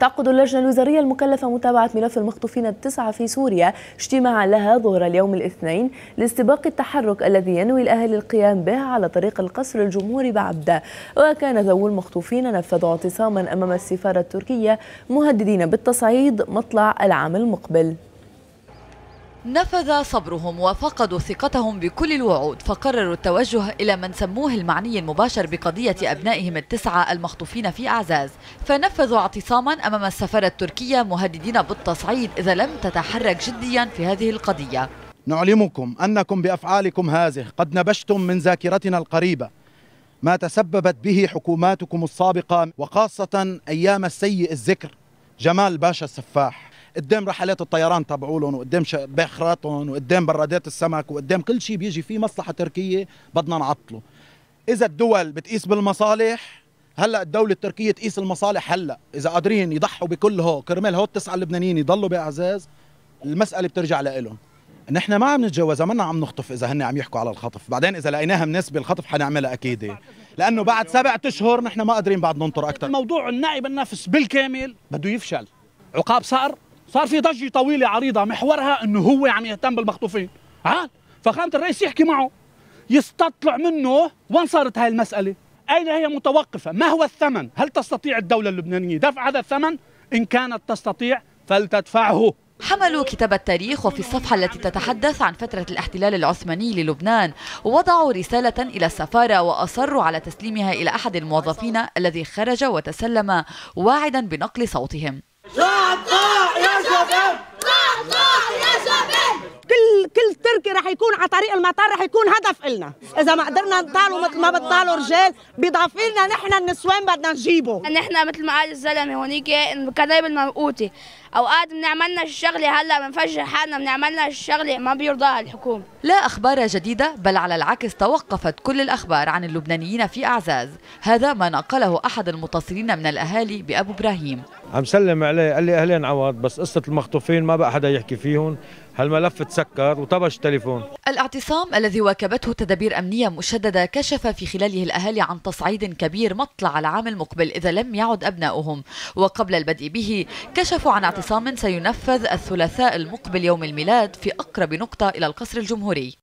تعقد اللجنة الوزارية المكلفة متابعة ملف المخطوفين التسعة في سوريا اجتماعا لها ظهر اليوم الاثنين لاستباق التحرك الذي ينوي الأهل القيام به على طريق القصر الجمهوري بعبدة وكان ذوو المخطوفين نفذوا اعتصاما أمام السفارة التركية مهددين بالتصعيد مطلع العام المقبل نفذ صبرهم وفقدوا ثقتهم بكل الوعود فقرروا التوجه إلى من سموه المعني المباشر بقضية أبنائهم التسعة المخطوفين في أعزاز فنفذوا اعتصاما أمام السفارة التركية مهددين بالتصعيد إذا لم تتحرك جديا في هذه القضية نعلمكم أنكم بأفعالكم هذه قد نبشتم من ذاكرتنا القريبة ما تسببت به حكوماتكم السابقة وخاصة أيام السيء الذكر جمال باشا السفاح قدام رحلات الطيران تبعولهم وقدام باخراتهم وقدام برادات السمك وقدام كل شيء بيجي فيه مصلحه تركيه بدنا نعطله اذا الدول بتقيس بالمصالح هلا الدولة التركية تقيس المصالح هلا، إذا قادرين يضحوا بكل هو كرمال هو التسعة اللبنانيين يضلوا بإعزاز المسألة بترجع لإلهم. نحن ما عم نتجوزها منا عم نخطف اذا هن عم يحكوا على الخطف بعدين اذا لقيناها مناسبه الخطف حنعملها اكيد لانه بعد سبعة اشهر نحن ما قادرين بعد ننطر اكثر موضوع النائب النفس بالكامل بده يفشل عقاب صقر صار في ضجه طويله عريضه محورها انه هو عم يهتم بالمخطوفين ها فخامه الرئيس يحكي معه يستطلع منه وين صارت هاي المساله اين هي متوقفه ما هو الثمن هل تستطيع الدوله اللبنانيه دفع هذا الثمن ان كانت تستطيع فلتدفعه حملوا كتاب التاريخ وفي الصفحة التي تتحدث عن فترة الاحتلال العثماني للبنان وضعوا رسالة إلى السفارة وأصروا على تسليمها إلى أحد الموظفين الذي خرج وتسلم واعدا بنقل صوتهم يكون على طريق المطار رح يكون هدف إلنا إذا ما قدرنا نطالوا مثل ما بتطالوا رجال بيضافي لنا نحن النسوان بدنا نجيبه نحن مثل ما قال الزلمة هونيك كذاب المنقوتي أوقات بنعملنا الشغلة هلا بنفجر حالنا بنعملنا الشغلة ما بيرضاها الحكومة لا أخبار جديدة بل على العكس توقفت كل الأخبار عن اللبنانيين في أعزاز هذا ما نقله أحد المتصلين من الأهالي بأبو إبراهيم عم سلم عليه قال لي أهلين عوض بس قصة المخطوفين ما بقى حدا يحكي فيهم هالملف تسكر وطبش التليفون القانون الاعتصام الذي واكبته تدابير أمنية مشددة كشف في خلاله الأهالي عن تصعيد كبير مطلع العام المقبل إذا لم يعد أبناؤهم وقبل البدء به كشفوا عن اعتصام سينفذ الثلاثاء المقبل يوم الميلاد في أقرب نقطة إلى القصر الجمهوري